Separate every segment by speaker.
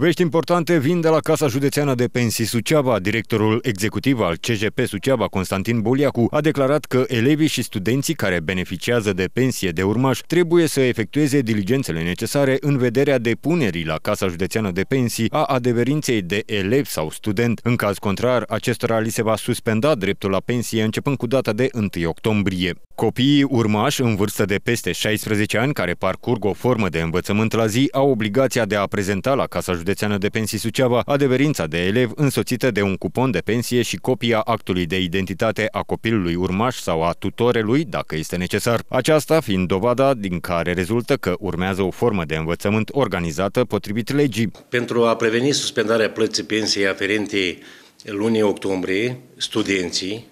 Speaker 1: Vești importante vin de la Casa Județeană de Pensii Suceava. Directorul executiv al CJP Suceava, Constantin Boliacu, a declarat că elevii și studenții care beneficiază de pensie de urmaș trebuie să efectueze diligențele necesare în vederea depunerii la Casa Județeană de Pensii a adeverinței de elev sau student. În caz contrar, acestora li se va suspenda dreptul la pensie începând cu data de 1 octombrie. Copiii urmași în vârstă de peste 16 ani care parcurg o formă de învățământ la zi au obligația de a prezenta la Casa Județeană de Pensii Suceava adeverința de elev însoțită de un cupon de pensie și copia actului de identitate a copilului urmaș sau a tutorelui, dacă este necesar. Aceasta fiind dovada din care rezultă că urmează o formă de învățământ organizată potrivit legii.
Speaker 2: Pentru a preveni suspendarea plății pensiei aferente lunii octombrie, studenții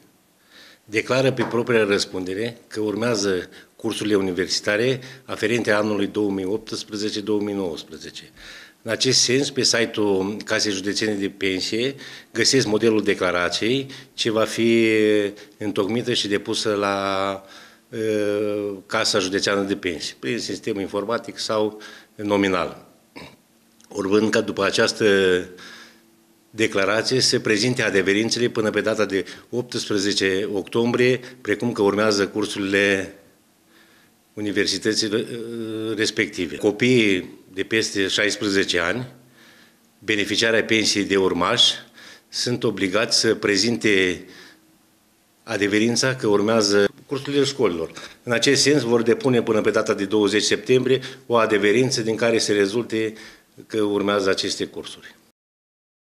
Speaker 2: declară pe propria răspundere că urmează cursurile universitare aferente anului 2018-2019. În acest sens, pe site-ul Casei Județene de Pensie găsesc modelul declarației ce va fi întocmită și depusă la uh, Casa Județeană de Pensie, prin sistem informatic sau nominal. Urmând ca după această uh, declarație se prezinte adeverințele până pe data de 18 octombrie, precum că urmează cursurile universității uh, respective. Copiii de peste 16 ani, beneficiarea pensiei de urmaș, sunt obligați să prezinte adeverința că urmează cursurile școlilor. În acest sens vor depune până pe data de 20 septembrie o adeverință din care se rezulte că urmează aceste cursuri.